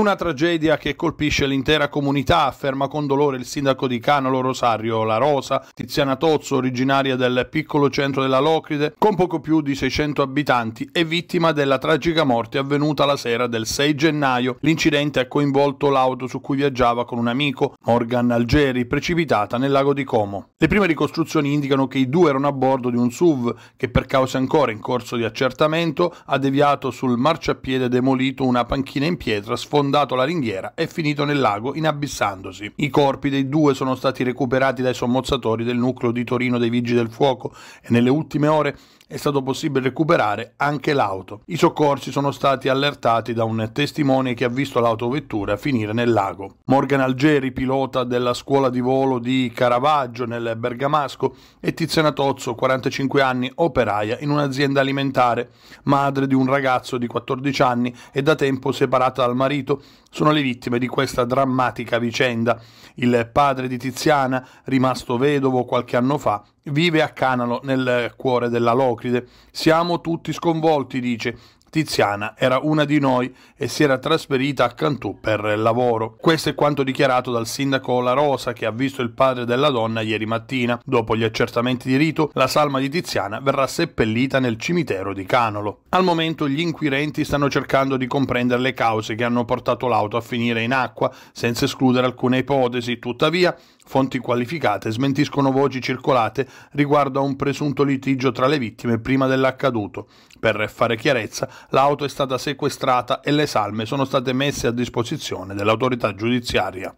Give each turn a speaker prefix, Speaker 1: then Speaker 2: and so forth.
Speaker 1: una tragedia che colpisce l'intera comunità, afferma con dolore il sindaco di Canolo Rosario La Rosa, Tiziana Tozzo, originaria del piccolo centro della Locride, con poco più di 600 abitanti e vittima della tragica morte avvenuta la sera del 6 gennaio. L'incidente ha coinvolto l'auto su cui viaggiava con un amico, Morgan Algeri, precipitata nel lago di Como. Le prime ricostruzioni indicano che i due erano a bordo di un SUV che per cause ancora in corso di accertamento ha deviato sul marciapiede demolito una panchina in pietra sfondata sfondato la ringhiera è finito nel lago inabissandosi. I corpi dei due sono stati recuperati dai sommozzatori del nucleo di Torino dei Vigili del Fuoco e nelle ultime ore è stato possibile recuperare anche l'auto. I soccorsi sono stati allertati da un testimone che ha visto l'autovettura finire nel lago. Morgan Algeri, pilota della scuola di volo di Caravaggio nel Bergamasco, e Tiziana Tozzo, 45 anni, operaia in un'azienda alimentare, madre di un ragazzo di 14 anni e da tempo separata dal marito sono le vittime di questa drammatica vicenda. Il padre di Tiziana, rimasto vedovo qualche anno fa, vive a Canalo, nel cuore della Locride. Siamo tutti sconvolti, dice. Tiziana era una di noi e si era trasferita a Cantù per lavoro. Questo è quanto dichiarato dal sindaco La Rosa che ha visto il padre della donna ieri mattina. Dopo gli accertamenti di rito, la salma di Tiziana verrà seppellita nel cimitero di Canolo. Al momento gli inquirenti stanno cercando di comprendere le cause che hanno portato l'auto a finire in acqua, senza escludere alcuna ipotesi. Tuttavia, fonti qualificate smentiscono voci circolate riguardo a un presunto litigio tra le vittime prima dell'accaduto. Per fare chiarezza, l'auto è stata sequestrata e le salme sono state messe a disposizione dell'autorità giudiziaria.